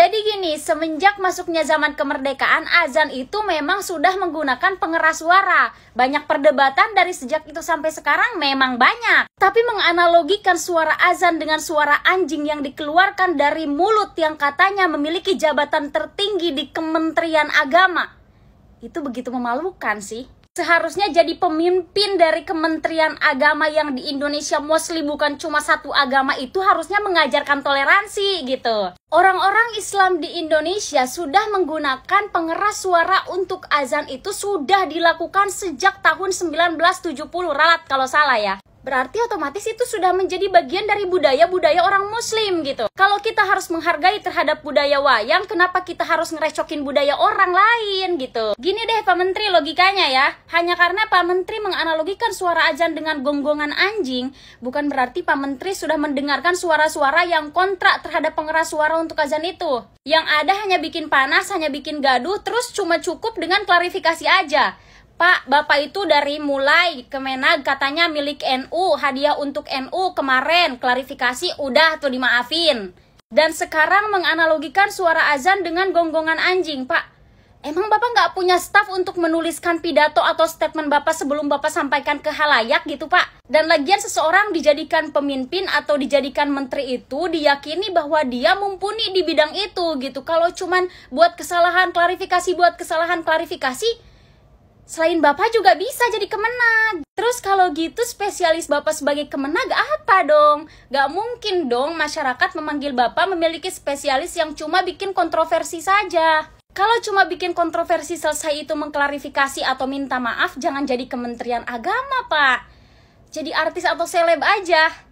Jadi gini, semenjak masuknya zaman kemerdekaan, azan itu memang sudah menggunakan pengeras suara. Banyak perdebatan dari sejak itu sampai sekarang memang banyak. Tapi menganalogikan suara azan dengan suara anjing yang dikeluarkan dari mulut yang katanya memiliki jabatan tertinggi di Kementerian Agama, itu begitu memalukan sih seharusnya jadi pemimpin dari Kementerian Agama yang di Indonesia mostly bukan cuma satu agama itu harusnya mengajarkan toleransi gitu. Orang-orang Islam di Indonesia sudah menggunakan pengeras suara untuk azan itu sudah dilakukan sejak tahun 1970 ralat kalau salah ya. Berarti otomatis itu sudah menjadi bagian dari budaya-budaya orang muslim gitu. Kalau kita harus menghargai terhadap budaya wayang, kenapa kita harus ngerecokin budaya orang lain gitu? Gini deh Pak Menteri logikanya ya. Hanya karena Pak Menteri menganalogikan suara ajan dengan gonggongan anjing, bukan berarti Pak Menteri sudah mendengarkan suara-suara yang kontrak terhadap pengeras suara untuk ajan itu. Yang ada hanya bikin panas, hanya bikin gaduh, terus cuma cukup dengan klarifikasi aja. Pak, Bapak itu dari mulai Kemenag katanya milik NU, hadiah untuk NU kemarin klarifikasi udah tuh dimaafin. Dan sekarang menganalogikan suara azan dengan gonggongan anjing, Pak. Emang Bapak nggak punya staf untuk menuliskan pidato atau statement Bapak sebelum Bapak sampaikan ke halayak gitu, Pak? Dan lagian seseorang dijadikan pemimpin atau dijadikan menteri itu diyakini bahwa dia mumpuni di bidang itu gitu. Kalau cuman buat kesalahan klarifikasi, buat kesalahan klarifikasi, Selain bapak juga bisa jadi kemenag. Terus kalau gitu spesialis bapak sebagai kemenag apa dong? Gak mungkin dong masyarakat memanggil bapak memiliki spesialis yang cuma bikin kontroversi saja. Kalau cuma bikin kontroversi selesai itu mengklarifikasi atau minta maaf, jangan jadi Kementerian Agama, Pak. Jadi artis atau seleb aja.